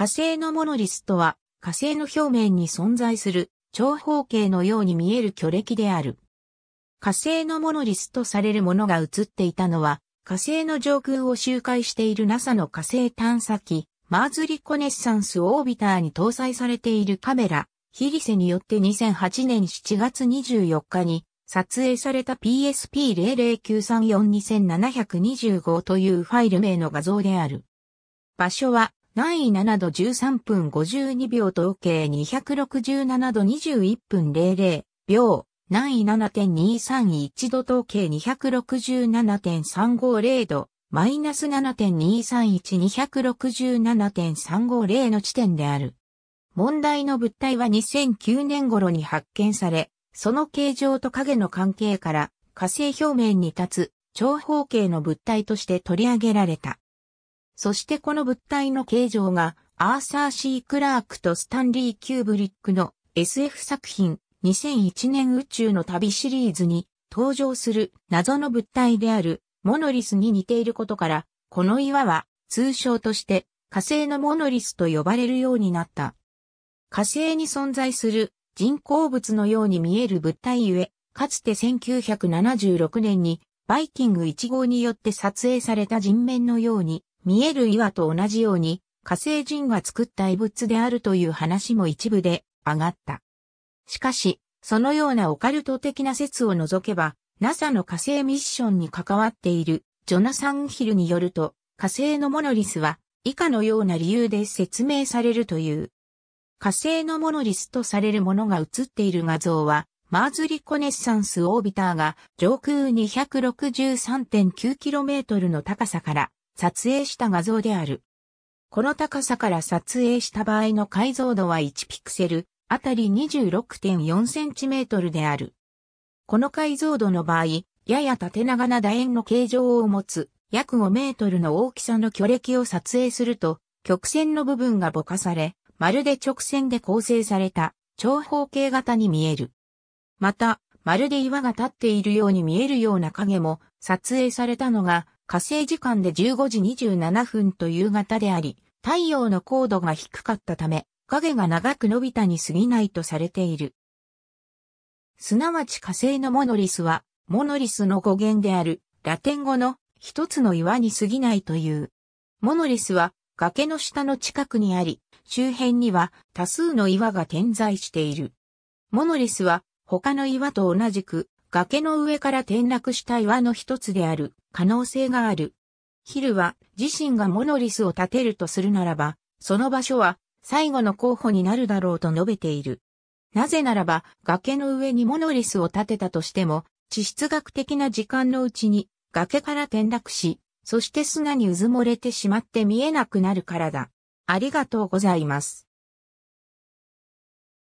火星のモノリスとは、火星の表面に存在する長方形のように見える巨歴である。火星のモノリスとされるものが映っていたのは、火星の上空を周回している NASA の火星探査機、マーズリコネッサンスオービターに搭載されているカメラ、ヒリセによって2008年7月24日に撮影された PSP009342725 というファイル名の画像である。場所は南位7度13分52秒と計267度21分00秒、南位7.231度統計267.350度、マイナス7.231267.350の地点である。問題の物体は2009年頃に発見され、その形状と影の関係から火星表面に立つ長方形の物体として取り上げられた。そしてこの物体の形状が、アーサー・シー・クラークとスタンリー・キューブリックの SF 作品2001年宇宙の旅シリーズに登場する謎の物体であるモノリスに似ていることから、この岩は通称として火星のモノリスと呼ばれるようになった。火星に存在する人工物のように見える物体ゆえ、かつて1976年にバイキング1号によって撮影された人面のように見える岩と同じように火星人が作った遺物であるという話も一部で上がった。しかし、そのようなオカルト的な説を除けば、NASA の火星ミッションに関わっているジョナサン・ヒルによると、火星のモノリスは以下のような理由で説明されるという。火星のモノリスとされるものが映っている画像は、マーズリコネッサンスオービターが上空 263.9km の高さから撮影した画像である。この高さから撮影した場合の解像度は1ピクセルあたり2 6 4トルである。この解像度の場合、やや縦長な楕円の形状を持つ約5メートルの大きさの巨歴を撮影すると、曲線の部分がぼかされ、まるで直線で構成された長方形型に見える。また、まるで岩が立っているように見えるような影も撮影されたのが火星時間で15時27分と夕方であり、太陽の高度が低かったため、影が長く伸びたに過ぎないとされている。すなわち火星のモノリスは、モノリスの語源である、ラテン語の一つの岩に過ぎないという。モノリスは崖の下の近くにあり、周辺には多数の岩が点在している。モノリスは他の岩と同じく崖の上から転落した岩の一つである可能性がある。ヒルは自身がモノリスを建てるとするならば、その場所は最後の候補になるだろうと述べている。なぜならば崖の上にモノリスを建てたとしても、地質学的な時間のうちに崖から転落し、そして砂にうずもれてしまって見えなくなるからだ。ありがとうございます。